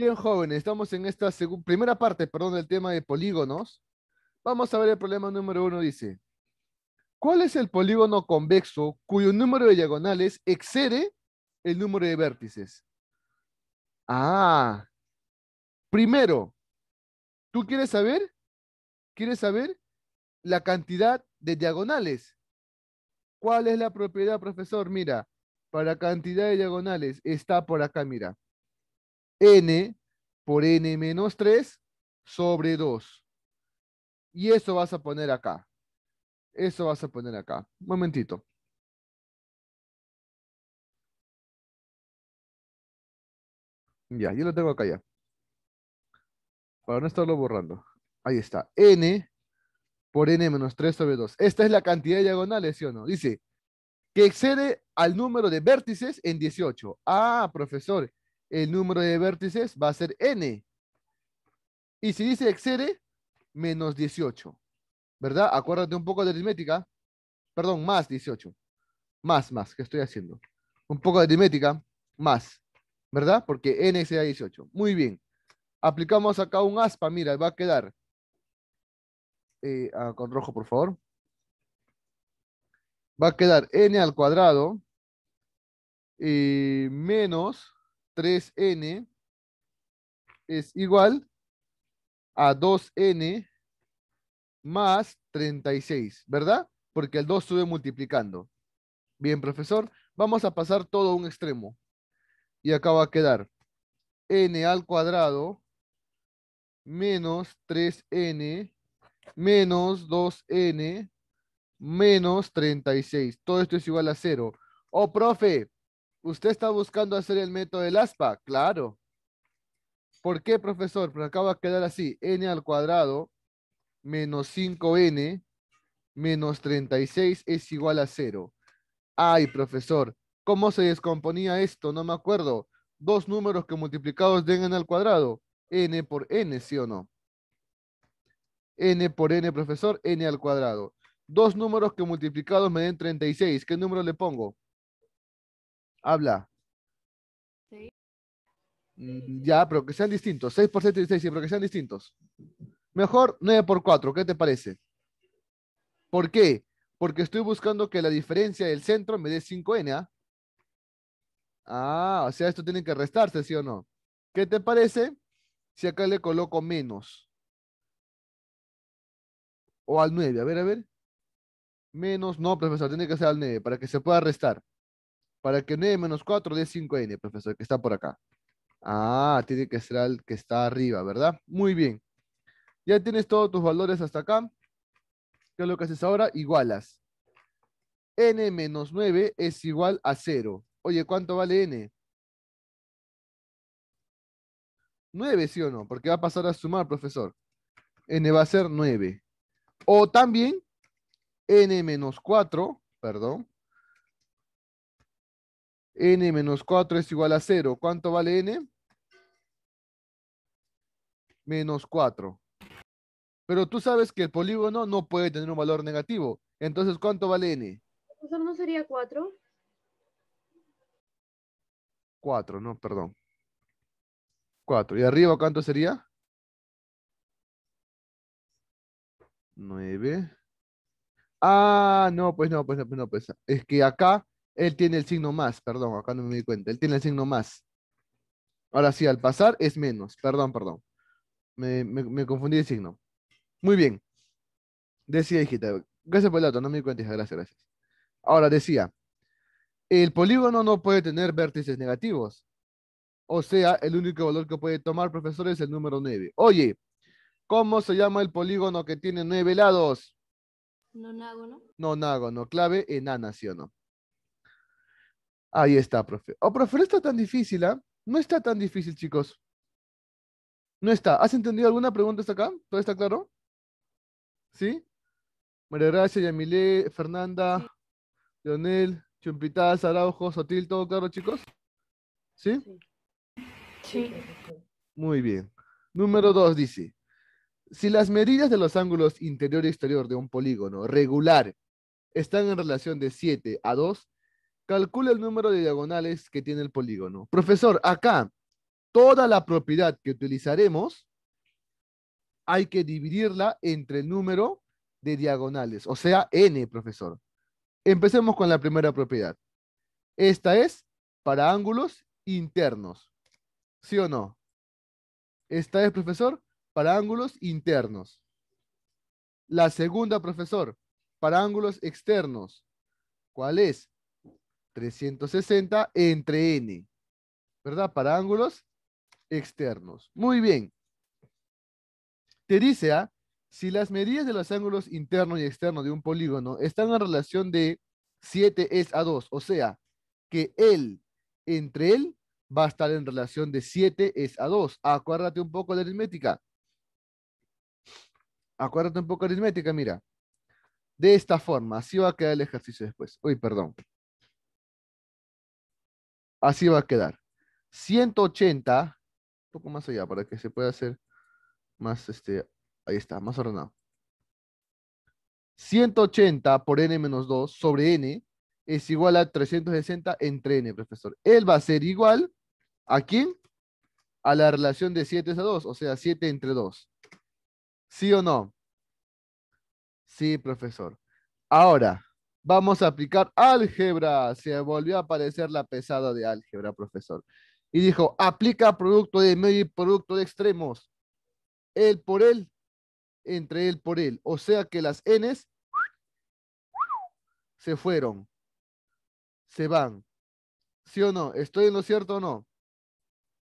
Bien, jóvenes, estamos en esta primera parte, perdón, del tema de polígonos. Vamos a ver el problema número uno, dice. ¿Cuál es el polígono convexo cuyo número de diagonales excede el número de vértices? Ah, primero, ¿tú quieres saber? ¿Quieres saber la cantidad de diagonales? ¿Cuál es la propiedad, profesor? Mira, para cantidad de diagonales está por acá, mira n por n menos 3 sobre 2. Y eso vas a poner acá. Eso vas a poner acá. Un momentito. Ya, yo lo tengo acá ya. Para no estarlo borrando. Ahí está. n por n menos 3 sobre 2. Esta es la cantidad de diagonales, ¿sí o no? Dice, que excede al número de vértices en 18. Ah, profesor, el número de vértices va a ser n. Y si dice excede, menos 18. ¿Verdad? Acuérdate un poco de aritmética. Perdón, más 18. Más, más, ¿Qué estoy haciendo? Un poco de aritmética, más. ¿Verdad? Porque n excede 18. Muy bien. Aplicamos acá un aspa, mira, va a quedar. Eh, ah, con rojo, por favor. Va a quedar n al cuadrado y eh, menos 3n es igual a 2n más 36, ¿verdad? Porque el 2 sube multiplicando. Bien, profesor, vamos a pasar todo a un extremo. Y acá va a quedar n al cuadrado menos 3n menos 2n menos 36. Todo esto es igual a 0. Oh, profe, usted está buscando hacer el método del aspa, claro. ¿Por qué, profesor? Porque acaba de quedar así, n al cuadrado menos 5n menos 36 es igual a 0. Ay, profesor, ¿cómo se descomponía esto? No me acuerdo. Dos números que multiplicados den n al cuadrado. n por n, ¿sí o no? n por n, profesor, n al cuadrado. Dos números que multiplicados me den 36. ¿Qué número le pongo? Habla. Mm, ya, pero que sean distintos. 6 por 7 y sí, pero que sean distintos. Mejor 9 por 4, ¿qué te parece? ¿Por qué? Porque estoy buscando que la diferencia del centro me dé 5n. ¿ah? ah, o sea, esto tiene que restarse, ¿sí o no? ¿Qué te parece si acá le coloco menos? O al 9, a ver, a ver. Menos, no, profesor, tiene que ser al 9 para que se pueda restar para que 9 e menos 4 dé 5n, profesor, que está por acá. Ah, tiene que ser el que está arriba, ¿verdad? Muy bien. Ya tienes todos tus valores hasta acá. ¿Qué es lo que haces ahora? Igualas. n menos 9 es igual a 0. Oye, ¿cuánto vale n? 9, ¿sí o no? Porque va a pasar a sumar, profesor. n va a ser 9. O también, n menos 4, perdón, n menos 4 es igual a 0. ¿Cuánto vale n? Menos 4. Pero tú sabes que el polígono no puede tener un valor negativo. Entonces, ¿cuánto vale n? no sería 4. 4, no, perdón. 4. ¿Y arriba cuánto sería? 9. Ah, no, pues no, pues no, pues no, pues Es que acá él tiene el signo más, perdón, acá no me di cuenta. Él tiene el signo más. Ahora sí, al pasar es menos. Perdón, perdón. Me, confundí el signo. Muy bien. Decía, hijita. Gracias por el dato, no me di cuenta, Gracias, gracias. Ahora decía, el polígono no puede tener vértices negativos. O sea, el único valor que puede tomar, profesor, es el número 9. Oye, ¿cómo se llama el polígono que tiene nueve lados? Nonágono. Nonágono, clave enana, ¿sí o no? Ahí está, profe. Oh, profe, no está tan difícil, ¿ah? No está tan difícil, chicos. No está. ¿Has entendido alguna pregunta hasta acá? ¿Todo está claro? ¿Sí? María Gracia, Yamilé, Fernanda, Leonel, Chumpitaz, Araujo, Sotil, ¿todo claro, chicos? ¿Sí? Sí. Muy bien. Número dos dice, si las medidas de los ángulos interior y exterior de un polígono regular están en relación de 7 a 2, Calcule el número de diagonales que tiene el polígono. Profesor, acá, toda la propiedad que utilizaremos hay que dividirla entre el número de diagonales, o sea, n, profesor. Empecemos con la primera propiedad. Esta es para ángulos internos. ¿Sí o no? Esta es, profesor, para ángulos internos. La segunda, profesor, para ángulos externos. ¿Cuál es? 360 entre n, ¿verdad? Para ángulos externos. Muy bien. Te dice, ¿ah? si las medidas de los ángulos internos y externos de un polígono están en relación de 7 es a 2, o sea, que él entre él va a estar en relación de 7 es a 2. Acuérdate un poco de aritmética. Acuérdate un poco de aritmética, mira. De esta forma, así va a quedar el ejercicio después. Uy, perdón. Así va a quedar. 180, un poco más allá para que se pueda hacer más, este, ahí está, más ordenado. 180 por n menos 2 sobre n es igual a 360 entre n, profesor. Él va a ser igual a quién? A la relación de 7 a 2, o sea, 7 entre 2. ¿Sí o no? Sí, profesor. Ahora, Vamos a aplicar álgebra. Se volvió a aparecer la pesada de álgebra, profesor. Y dijo, aplica producto de medio y producto de extremos. Él por él, entre él por él. O sea que las n's se fueron. Se van. ¿Sí o no? ¿Estoy en lo cierto o no?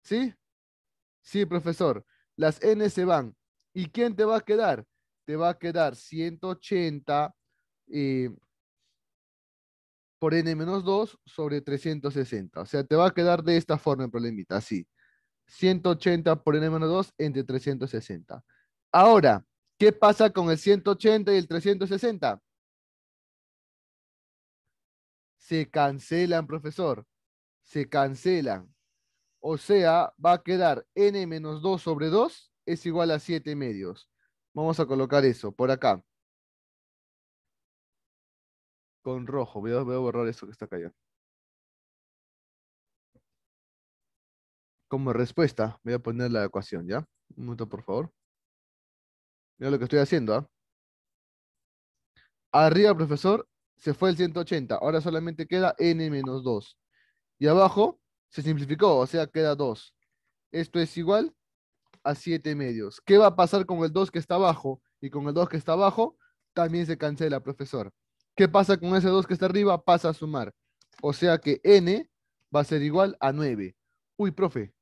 ¿Sí? Sí, profesor. Las n se van. ¿Y quién te va a quedar? Te va a quedar 180 eh, por n-2 sobre 360. O sea, te va a quedar de esta forma el problemita, así. 180 por n-2 entre 360. Ahora, ¿qué pasa con el 180 y el 360? Se cancelan, profesor. Se cancelan. O sea, va a quedar n-2 sobre 2 es igual a 7 medios. Vamos a colocar eso por acá. Con rojo, voy a, borrar eso que está cayendo. Como respuesta, voy a poner la ecuación, ¿ya? Un minuto, por favor. Mira lo que estoy haciendo, ¿ah? Arriba, profesor, se fue el 180. Ahora solamente queda n menos 2. Y abajo se simplificó, o sea, queda 2. Esto es igual a 7 medios. ¿Qué va a pasar con el 2 que está abajo? Y con el 2 que está abajo, también se cancela, profesor. ¿Qué pasa con ese 2 que está arriba? Pasa a sumar. O sea que n va a ser igual a 9. Uy, profe.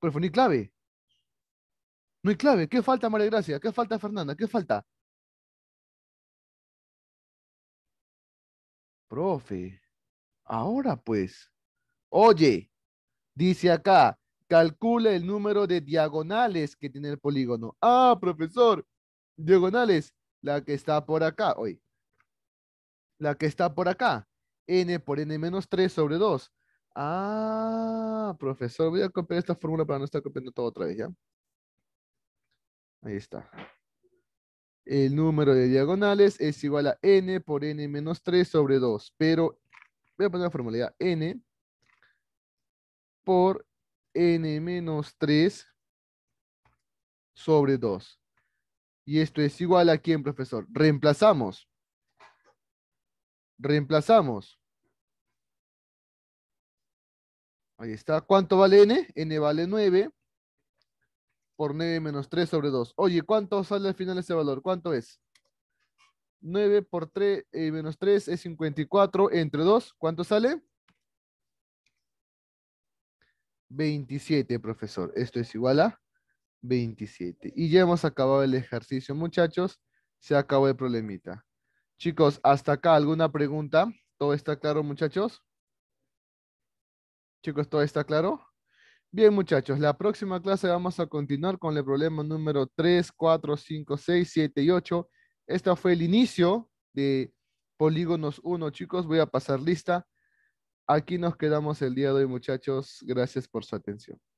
Profe, ni clave. No hay clave. ¿Qué falta, María Gracia? ¿Qué falta, Fernanda? ¿Qué falta? Profe, ahora pues. Oye, dice acá, calcula el número de diagonales que tiene el polígono. Ah, profesor, diagonales la que está por acá, hoy. La que está por acá, n por n menos 3 sobre 2. Ah, profesor, voy a copiar esta fórmula para no estar copiando todo otra vez, ¿ya? Ahí está. El número de diagonales es igual a n por n menos 3 sobre 2, pero voy a poner la fórmula n por n menos 3 sobre 2. Y esto es igual a quién, profesor. Reemplazamos. Reemplazamos. Ahí está. ¿Cuánto vale n? n vale 9 por 9 menos 3 sobre 2. Oye, ¿cuánto sale al final ese valor? ¿Cuánto es? 9 por 3 eh, menos 3 es 54 entre 2. ¿Cuánto sale? 27, profesor. Esto es igual a 27. Y ya hemos acabado el ejercicio, muchachos. Se acabó el problemita. Chicos, hasta acá, ¿alguna pregunta? ¿Todo está claro, muchachos? Chicos, ¿todo está claro? Bien, muchachos, la próxima clase vamos a continuar con el problema número 3, 4, 5, 6, 7 y 8. Este fue el inicio de polígonos 1, chicos. Voy a pasar lista. Aquí nos quedamos el día de hoy, muchachos. Gracias por su atención.